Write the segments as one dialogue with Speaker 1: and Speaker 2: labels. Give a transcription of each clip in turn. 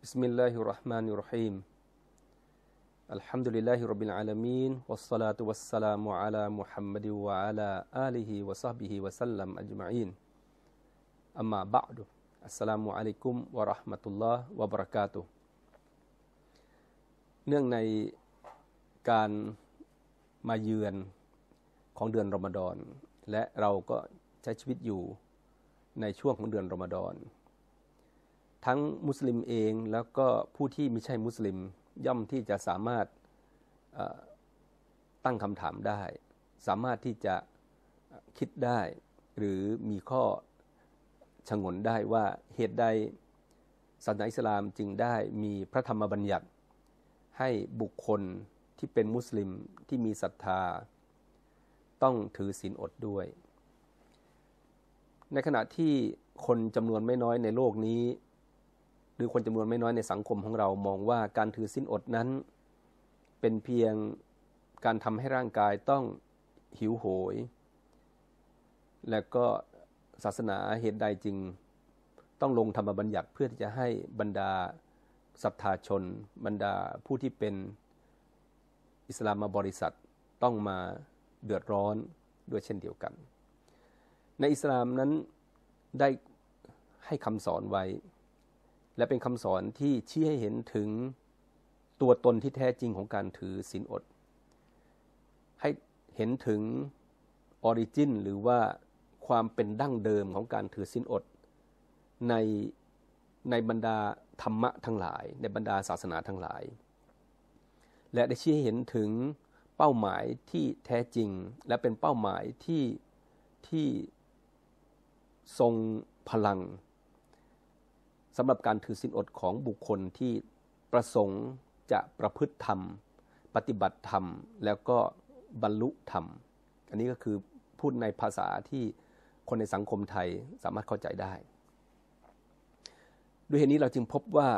Speaker 1: بسم الله الرحمن الرحيم الحمد لله رب العالمين والصلاة والسلام على محمد وعلى آله وصحبه وسلم أجمعين أما بعد السلام عليكم ورحمة الله وبركاته เนื่องในการมาเยือนของเดือนรอมฎอนและเราก็ใช้ชีวิตอยู่ในช่วงของเดือนรอมฎอนทั้งมุสลิมเองแล้วก็ผู้ที่ไม่ใช่มุสลิมย่อมที่จะสามารถตั้งคำถามได้ สามารถที่จะคิดได้ หรือมีข้อชงนได้ว่าเหตุใดศาสนาอิสลามจึงได้มีพระธรรมบัญญัติ ให้บุคคลที่เป็นมุสลิมที่มีศรัทธา ต้องถือศีลอดด้วย ในขณะที่คนจำนวนไม่น้อยในโลกนี้รือคนจำนวนไม่น้อยในสังคมของเรามองว่าการถือสิ้นอดนั้นเป็นเพียงการทำให้ร่างกายต้องหิวโหย และก็ศาสนาเหตุใดจึงต้องลงธรรมบัญญัติ เพื่อที่จะให้บรรดาศรัทธาชน บรรดาผู้ที่เป็นอิสลามบริษัทต้องมาเดือดร้อนด้วยเช่นเดียวกัน ในอิสลามนั้นได้ให้คำสอนไว้และเป็นคำสอนที่ชี้ให้เห็นถึงตัวตนที่แท้จริงของการถือศีลอด ให้เห็นถึงออริจินหรือว่าความเป็นดั้งเดิมของการถือศีลอดในในบรรดาธรรมะทั้งหลายในบรรดาศาสนาทั้งหลาย และได้ชี้ให้เห็นถึงเป้าหมายที่แท้จริงและเป็นเป้าหมายที่ที่ทรงพลังสำหรับการถือศีลอดของบุคคลที่ประสงค์จะประพฤติธรรม ปฏิบัติธรรมแล้วก็บรรลุธรรม อันนี้ก็คือพูดในภาษาที่คนในสังคมไทยสามารถเข้าใจได้ ด้วยเหตุนี้เราจึงพบว่า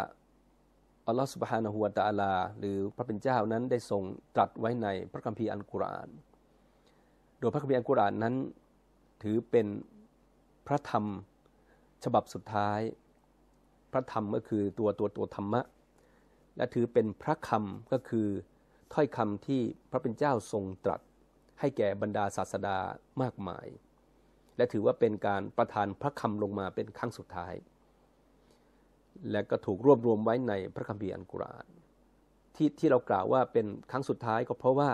Speaker 1: อัลลอฮฺสุบฮานาหูวตาลา หรือพระเป็นเจ้านั้นได้ทรงตรัสไว้ในพระคัมภีร์อัลกุรอาน โดยพระคัมภีร์อัลกุรอานนั้นถือเป็นพระธรรมฉบับสุดท้ายพระธรรมก็คือตัวตัวตัวธรรมะ และถือเป็นพระคำก็คือถ้อยคำที่พระเป็นเจ้าทรงตรัสให้แก่บรรดาศาสดามากมาย และถือว่าเป็นการประทานพระคำลงมาเป็นครั้งสุดท้าย และก็ถูกรวบรวมไว้ในพระคัมภีร์อันกุรานที่ที่เรากล่าวว่าเป็นครั้งสุดท้ายก็เพราะว่า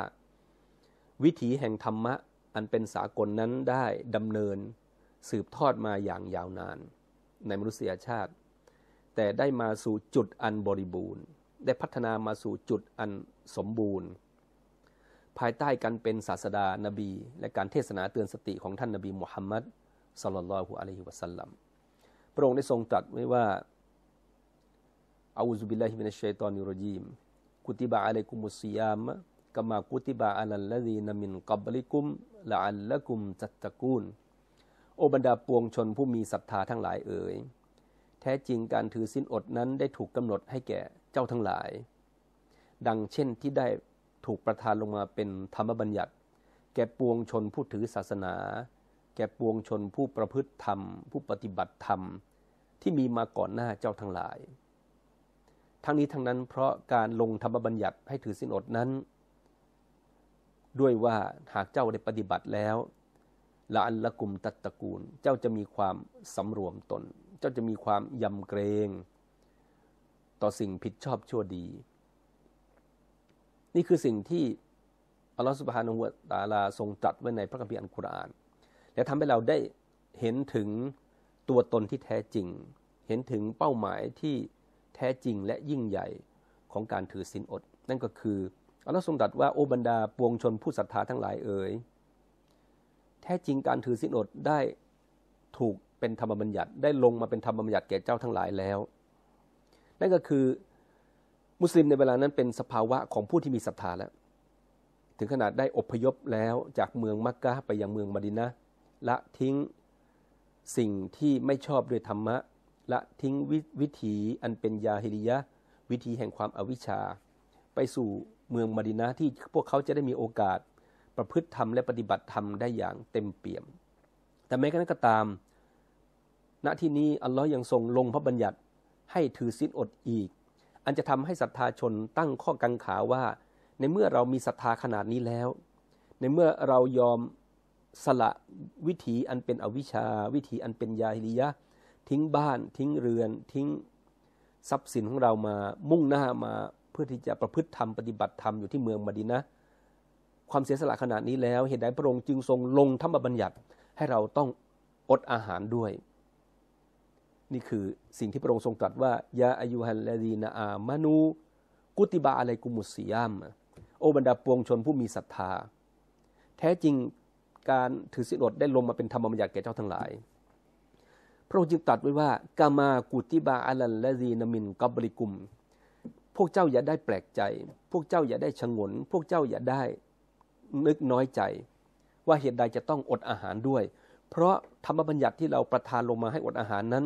Speaker 1: วิถีแห่งธรรมะอันเป็นสากลนั้นได้ดำเนินสืบทอดมาอย่างยาวนานในมนุษยชาติแต่ได้มาสู่จุดอันบริบูรณ์ได้พัฒนามาสู่จุดอันสมบูรณ์ ภายใต้การเป็นศาสดานบี และการเทศนาเตือนสติของท่านนบีมุฮัมมัดสลลัลลอฮุอะลัยฮิวะสัลลัมพระองค์ได้ทรงตรัสไว้ว่าออูซุบิลลาฮิมินัชชัยตอนิรจีมกุติบะอะลัยกุมุสซิยามกะมากุติบะอัลลดีนมินกับลิกุม ละอัลละกุมจัตตะกูนโอบรรดาปวงชนผู้มีศรัทธาทั้งหลายเอ๋ยแท้จริงการถือสินอดนั้นได้ถูกกำหนดให้แก่เจ้าทั้งหลาย ดังเช่นที่ได้ถูกประทานลงมาเป็นธรรมบัญญัติ แก่ปวงชนผู้ถือศาสนา แก่ปวงชนผู้ประพฤติธรรม ผู้ปฏิบัติธรรมที่มีมาก่อนหน้าเจ้าทั้งหลาย ทั้งนี้ทั้งนั้นเพราะการลงธรรมบัญญัติให้ถือสินอดนั้น ด้วยว่าหากเจ้าได้ปฏิบัติแล้วละอันละกลุ่มตัตตะกูลเจ้าจะมีความสำรวมตนเจ้าจะมีความยำเกรง ต่อสิ่งผิดชอบชั่วดี นี่คือสิ่งที่อัลลอฮฺสุบฮานุวะตาลาทรงจัดไว้ในพระคัมภีร์อัลกุรอานและทำให้เราได้เห็นถึงตัวตนที่แท้จริง เห็นถึงเป้าหมายที่แท้จริงและยิ่งใหญ่ของการถือศีลอด นั่นก็คืออัลลอฮฺทรงตรัสว่าโอบรรดาปวงชนผู้ศรัทธาทั้งหลายเอ๋ยแท้จริงการถือศีลอดได้ถูกเป็นธรรมบัญญัติได้ลงมาเป็นธรรมบัญญัติแก่เจ้าทั้งหลายแล้ว นั่นก็คือมุสลิมในเวลานั้นเป็นสภาวะของผู้ที่มีศรัทธาแล้ว ถึงขนาดได้อพยพแล้วจากเมืองมักกะไปยังเมืองมดินะละทิ้งสิ่งที่ไม่ชอบด้วยธรรมะละทิ้งววิถีอันเป็นยาฮิริยะวิธีแห่งความอาวิชชา ไปสู่เมืองมดินะที่พวกเขาจะได้มีโอกาสประพฤติธรรมและปฏิบัติธรรมได้อย่างเต็มเปี่ยม แต่แม้กระนั้นก็ตามณที่นี้อัลลอฮ์ยังทรงลงพระบัญญัติให้ถือศีลอดอีก อันจะทำให้ศรัทธาชนตั้งข้อกังขาว่า ในเมื่อเรามีศรัทธาขนาดนี้แล้ว ในเมื่อเรายอมสละวิถีอันเป็นอวิชชาวิถีอันเป็นยาฮิริยะทิ้งบ้านทิ้งเรือนทิ้งทรัพย์สินของเรามามุ่งหน้ามาเพื่อที่จะประพฤติธรรมปฏิบัติธรรมอยู่ที่เมืองมดินะความเสียสละขนาดนี้แล้วเหตุใดพระองค์จึงทรงลงธรรมบัญญัติให้เราต้องอดอาหารด้วยนี่คือสิ่งที่พระองค์ทรงตรัสว่ายาอายุฮันลาดีนาอามานู กุติบาอะไรกุมุสียามโอบรรดาปวงชนผู้มีศรัทธา แท้จริงการถือศีลอดได้ลงมาเป็นธรรมบัญญัติแก่เจ้าทั้งหลาย พระองค์จึงตรัสไว้ว่ากามากุติบาอัลลาดีนามินกับบริกุม พวกเจ้าอย่าได้แปลกใจ พวกเจ้าอย่าได้ชงน พวกเจ้าอย่าได้นึกน้อยใจ ว่าเหตุใดจะต้องอดอาหารด้วย เพราะธรรมบัญญัติที่เราประทานลงมาให้อดอาหารนั้น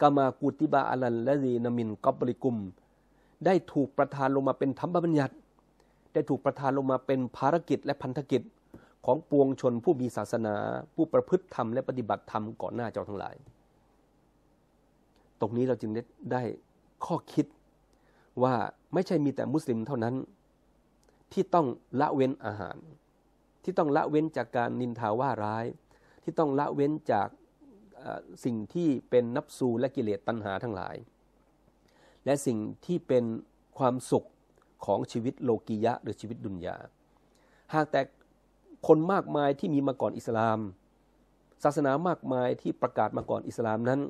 Speaker 1: กามากูติบาอัลันและดีนามินกอบริกุม ได้ถูกประทานลงมาเป็นธรรมบัญญัติได้ถูกประทานลงมาเป็นภารกิจและพันธกิจของปวงชนผู้มีศาสนา ผู้ประพฤติธรรมและปฏิบัติธรรมก่อนหน้าเจ้าทั้งหลาย ตรงนี้เราจึงได้ข้อคิดว่าไม่ใช่มีแต่มุสลิมเท่านั้น ที่ต้องละเว้นอาหาร ที่ต้องละเว้นจากการนินทาว่าร้าย ที่ต้องละเว้นจากสิ่งที่เป็นนับสูและกิเลสตัณหาทั้งหลาย และสิ่งที่เป็นความสุขของชีวิตโลกียะหรือชีวิตดุนยา หากแต่คนมากมายที่มีมาก่อนอิสลาม ศาสนามากมายที่ประกาศมาก่อนอิสลามนั้น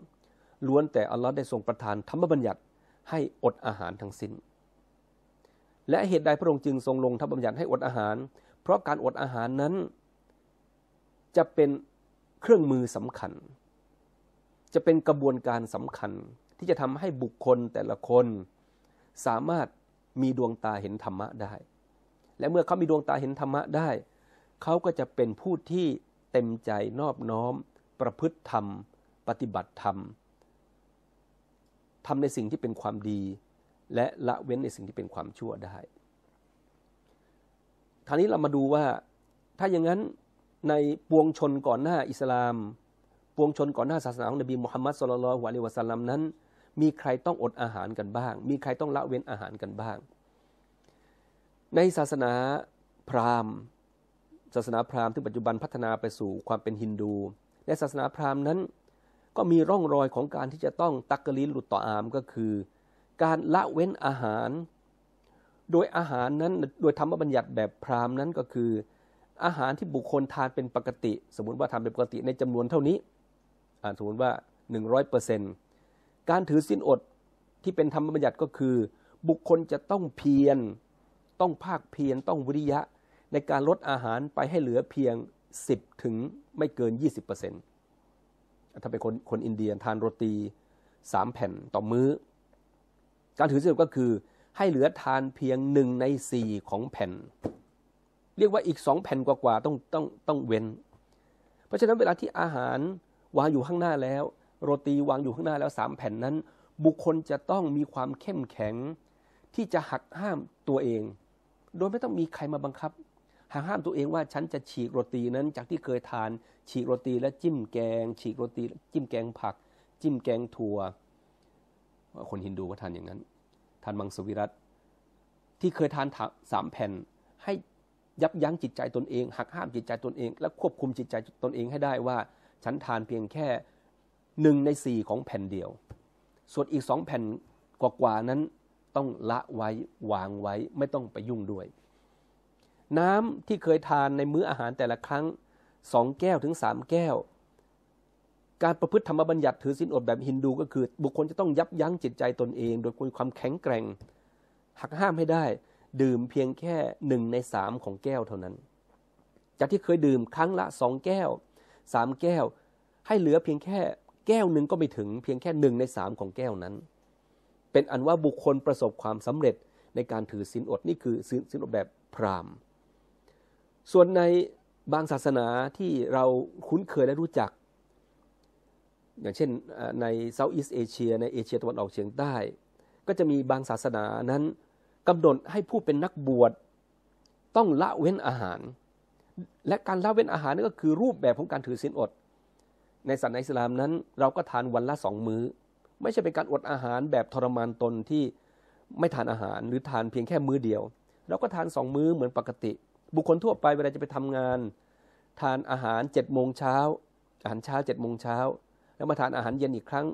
Speaker 1: ล้วนแต่อัลลอฮ์ได้ทรงประทานธรรมบัญญัติให้อดอาหารทั้งสิน้น และเหตุใดพระองค์จึงทรงลงธรรมบัญญัติให้อดอาหาร เพราะการอดอาหารนั้นจะเป็นเครื่องมือสำคัญจะเป็นกระบวนการสำคัญที่จะทำให้บุคคลแต่ละคนสามารถมีดวงตาเห็นธรรมะได้ และเมื่อเขามีดวงตาเห็นธรรมะได้ เขาก็จะเป็นผู้ที่เต็มใจนอบน้อมประพฤติธรรมปฏิบัติธรรมทำในสิ่งที่เป็นความดี และละเว้นในสิ่งที่เป็นความชั่วได้ คราวนี้เรามาดูว่าถ้าอย่างนั้นในปวงชนก่อนหน้าอิสลามปวงชนก่อนหน้าศาสนาของนบีมุฮัมมัดสุลลัลฮวะลยวะสัลลัมนั้น มีใครต้องอดอาหารกันบ้าง มีใครต้องละเว้นอาหารกันบ้าง ในศาสนาพราหมณ์ ศาสนาพราหมณ์ที่ปัจจุบันพัฒนาไปสู่ความเป็นฮินดูในศาสนาพราหมณ์นั้น ก็มีร่องรอยของการที่จะต้องตักกะลินหลุดต่ออาม ก็คือ การละเว้นอาหาร โดยอาหารนั้น โดยธรรมบัญญัติแบบพราหมณ์นั้นก็คือ อาหารที่บุคคลทานเป็นปกติ สมมติว่าทานเป็นปกติในจำนวนเท่านี้สมมติว่า 100%การถือสิ้นอดที่เป็นธรรมบัญญัติก็คือ บุคคลจะต้องเพียรต้องภาคเพียรต้องวิริยะในการลดอาหารไปให้เหลือเพียง 10 ถึงไม่เกิน 20%ถ้าเป็นคนคนอินเดียทานโรตี 3 แผ่นต่อมือ้อ การถือสิ้นอดก็คือให้เหลือทานเพียงหนึ่งในสี่ของแผ่น เรียกว่าอีกสองแผ่นกว่าๆต้องต้องต้องเว้น เพราะฉะนั้นเวลาที่อาหารวางอยู่ข้างหน้าแล้ว โรตีวางอยู่ข้างหน้าแล้วสามแผ่นนั้น บุคคลจะต้องมีความเข้มแข็ง ที่จะหักห้ามตัวเอง โดยไม่ต้องมีใครมาบังคับหักห้ามตัวเองว่าฉันจะฉีกโรตีนั้นจากที่เคยทาน ฉีกโรตีและจิ้มแกง ฉีกโรตีจิ้มแกงผัก จิ้มแกงถั่วคนฮินดูก็ทานอย่างนั้น ทานมังสวิรัตที่เคยทานสามแผ่น ให้ยับยั้งจิตใจตนเอง หักห้ามจิตใจตนเอง และควบคุมจิตใจตนเองให้ได้ว่าฉันทานเพียงแค่หนึ่งในสี่ของแผ่นเดียว ส่วนอีกสองแผ่นกว่า ๆ นั้นต้องละไว้วางไว้ไม่ต้องไปยุ่งด้วย น้ำที่เคยทานในมื้ออาหารแต่ละครั้งสองแก้วถึงสามแก้ว การประพฤติธรรมบัญญัติถือศีลอดแบบฮินดูก็คือ บุคคลจะต้องยับยั้งจิตใจตนเองโดยความแข็งแกร่ง หักห้ามให้ได้ดื่มเพียงแค่หนึ่งในสามของแก้วเท่านั้น จากที่เคยดื่มครั้งละสองแก้วสามแก้วให้เหลือเพียงแค่แก้วหนึ่งก็ไม่ถึงเพียงแค่หนึ่งในสามของแก้วนั้น เป็นอันว่าบุคคลประสบความสำเร็จในการถือศีลอด นี่คือศีลอดแบบพราหมณ์ส่วนในบางศาสนาที่เราคุ้นเคยและรู้จัก อย่างเช่นในเซาท์อีสเอเชีย ในเอเชียตะวันออกเฉียงใต้ ก็จะมีบางศาสนานั้นกำหนดให้ผู้เป็นนักบวชต้องละเว้นอาหารและการละเว้นอาหารนั่นก็คือรูปแบบของการถือศีลอด ในศาสนาอิสลามนั้นเราก็ทานวันละสองมื้อไม่ใช่เป็นการอดอาหารแบบทรมานตนที่ไม่ทานอาหารหรือทานเพียงแค่มื้อเดียวเราก็ทานสองมื้อเหมือนปกติ บุคคลทั่วไปเวลาจะไปทำงานทานอาหารเจ็ดโมงเช้าอาหารเช้าเจ็ดโมงเช้าแล้วมาทานอาหารเย็นอีกครั้ง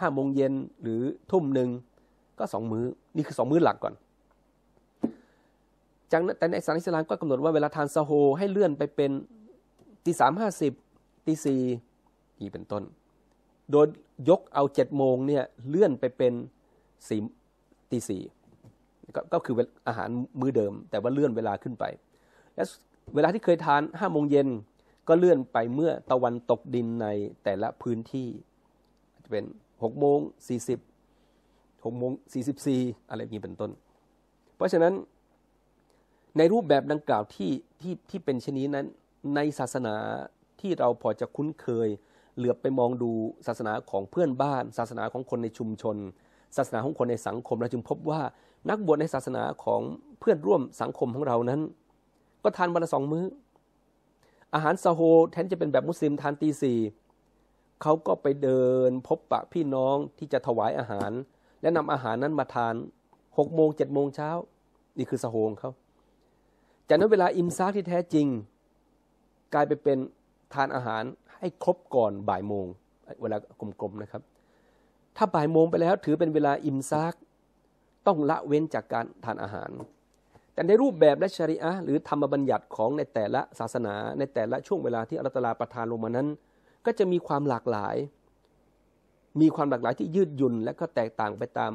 Speaker 1: ห้าโมงเย็นหรือทุ่มหนึ่งก็สองมื้อนี่คือสองมื้อหลักก่อนจากนั้นแต่ในสัสนาอิสลามก็กำหนดว่าเวลาทานซาโฮให้เลื่อนไปเป็นตีสามห้าสิบตีสี่นีเป็นต้น โดยยกเอาเจ็ดโมงเนี่ยเลื่อนไปเป็นสี่ตีสี่ก็คืออาหารมื้อเดิม แต่ว่าเลื่อนเวลาขึ้นไปและเวลาที่เคยทานห้าโมงเย็นก็เลื่อนไปเมื่อตะวันตกดินในแต่ละพื้นที่จะเป็นหกโมงสี่สิบหกโมงสี่สิบสี่อะไรนี้เป็นต้น เพราะฉะนั้นในรูปแบบดังกล่าวที่ที่ที่เป็นชนิดนั้น ในศาสนาที่เราพอจะคุ้นเคยเหลือบไปมองดูศาสนาของเพื่อนบ้าน ศาสนาของคนในชุมชน ศาสนาของคนในสังคมเราจึงพบว่านักบวชในศาสนาของเพื่อนร่วมสังคมของเรานั้น ก็ทานวันละสองมื้อ อาหารซาโฮแทนจะเป็นแบบมุสลิมทานตีสี่เขาก็ไปเดินพบปะพี่น้องที่จะถวายอาหาร และนำอาหารนั้นมาทานหกโมงเจ็ดโมงเช้า นี่คือซโฮของเขาจากนั้นเวลาอิมซักที่แท้จริง กลายไปเป็นทานอาหารให้ครบก่อนบ่ายโมงเวลากลมๆนะครับ ถ้าบ่ายโมงไปแล้วถือเป็นเวลาอิมซักต้องละเว้นจากการทานอาหาร แต่ในรูปแบบและชริอะหรือธรรมบัญญัติของในแต่ละศาสนา ในแต่ละช่วงเวลาที่อัลตลาประทานลงมานั้น ก็จะมีความหลากหลาย มีความหลากหลายที่ยืดหยุ่นและก็แตกต่างไปตาม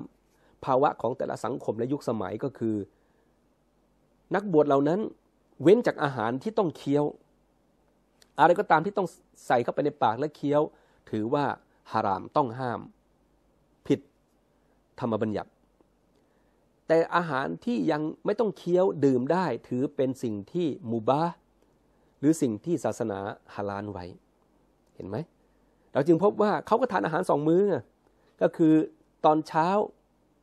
Speaker 1: ภาวะของแต่ละสังคมและยุคสมัยก็คือนักบวชเหล่านั้นเว้นจากอาหารที่ต้องเคี้ยวอะไรก็ตามที่ต้องใส่เข้าไปในปากและเคี้ยว ถือว่าฮารามต้องห้าม ผิดธรรมบัญญัติ แต่อาหารที่ยังไม่ต้องเคี้ยวดื่มได้ถือเป็นสิ่งที่มูบาหรือสิ่งที่ศาสนาฮาลานไว้ เห็นไหมเราจึงพบว่าเขาก็ทานอาหารสองมื้อก็คือตอนเช้า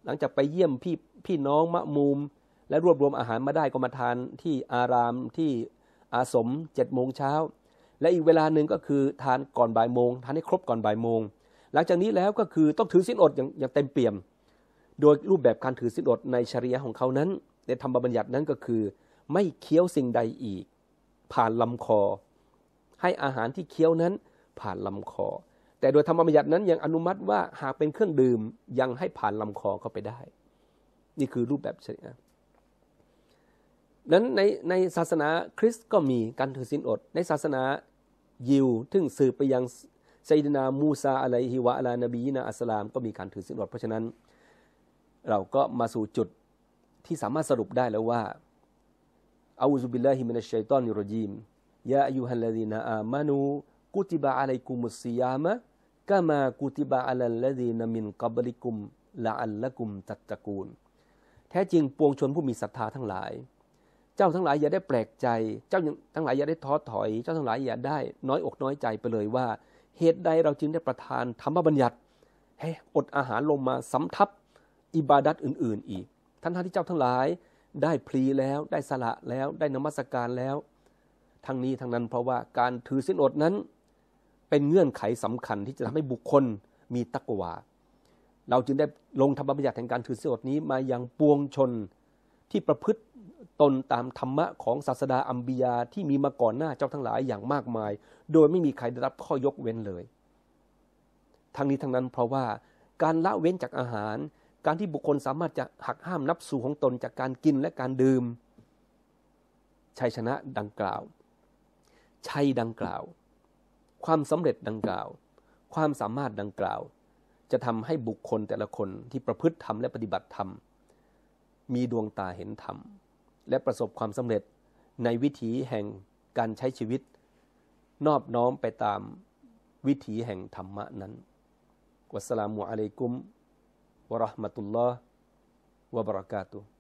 Speaker 1: หลังจากไปเยี่ยมพี่พี่น้องมะมุมและรวบรวมอาหารมาได้ก็มาทานที่อารามที่อาสมเจ็ดโมงเช้าและอีกเวลาหนึ่งก็คือทานก่อนบ่ายโมงทานให้ครบก่อนบ่ายโมง หลังจากนี้แล้วก็คือต้องถือสินอดอย่างางเต็มเปี่ยม โดยรูปแบบการถือสินอดในชริยะของเขานั้นในธรรมบัญญัตินั้นก็คือไม่เคี้ยวสิ่งใดอีก ผ่านลำคอ ให้อาหารที่เคี้ยวนั้นผ่านลำคอแต่โดยธรรมบัญญัตินั้นยังอนุมัติว่าหากเป็นเครื่องดื่มยังให้ผ่านลำคอเข้าไปได้ นี่คือรูปแบบชริยะนั้นในในศาสนาคริสต์ก็มีการถือศีลอด ในศาสนายิวทึ่งสืบไปยังไซดนา มูซา อะลรฮิวะอะลานบีนาอัสลาม ก็มีการถือศีลอด เพราะฉะนั้น เราก็มาสู่จุดที่สามารถสรุปได้แล้วว่าอูซุบิลลาฮิมินัชชัยตอนูรจีม ยาอายุฮัลลดีนาอามานูกุติบะอะลรกุมุสซิยามะกามากุติบะอะลัลลดีนามินกับริกุมละอัลละกุมตัตตะกูลแท้จริงปวงชนผู้มีศรัทธาทั้งหลายเจ้าทั้งหลายอย่าได้แปลกใจ เจ้าทั้งหลายอย่าได้ท้อถอย เจ้าทั้งหลายอย่าได้น้อยอกน้อยใจไปเลยว่า เหตุใดเราจึงได้ประทานธรรมบัญญัติให้อดอาหารลงมาสำทับอิบาดัตอื่น ๆ อีกท่านท่านที่เจ้าทั้งหลายได้พลีแล้วได้สละแล้วได้นมัสการแล้ว ทั้งนี้ทั้งนั้นเพราะว่าการถือสินอดนั้น เป็นเงื่อนไขสำคัญที่จะทำให้บุคคลมีตักวาเราจึงได้ลงธรรมบัญญัติแห่งการถือสินอดนี้มายังปวงชนที่ประพฤติตนตามธรรมะของศาสดาอัมบียาที่มีมาก่อนหน้าเจ้าทั้งหลายอย่างมากมาย โดยไม่มีใครได้รับข้อยกเว้นเลยทั้งนี้ทั้งนั้นเพราะว่าการละเว้นจากอาหาร การที่บุคคลสามารถจะหักห้ามนับสูของตนจากการกินและการดื่มชัยชนะดังกล่าว ชัยดังกล่าว ความสำเร็จดังกล่าว ความสามารถดังกล่าว จะทำให้บุคคลแต่ละคนที่ประพฤติธรรมและปฏิบัติธรรม มีดวงตาเห็นธรรมและประสบความสำเร็จในวิถีแห่งการใช้ชีวิต นอบน้อมไปตามวิถีแห่งธรรมะนั้น วัสลามุอะลัยกุมวะราะห์มะตุลลอฮ์วะบะเราะกาตุฮ์